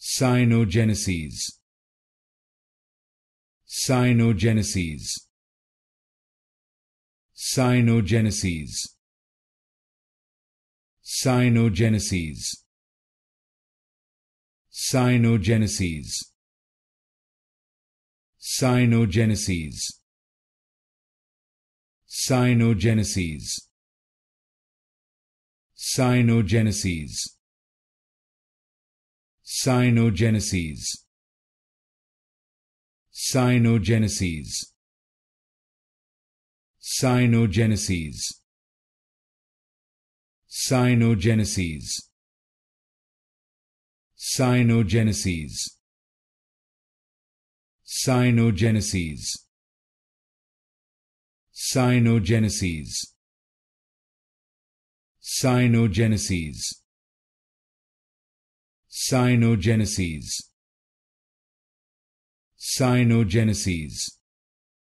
Cyanogeneses Cyanogeneses Cyanogeneses Cyanogeneses Cyanogeneses Cyanogeneses Cyanogeneses Cyanogeneses Cyanogeneses Cyanogeneses Cyanogeneses Cyanogeneses Cyanogeneses Cyanogeneses Cyanogeneses Cyanogeneses Sinogenesis Sinogenesis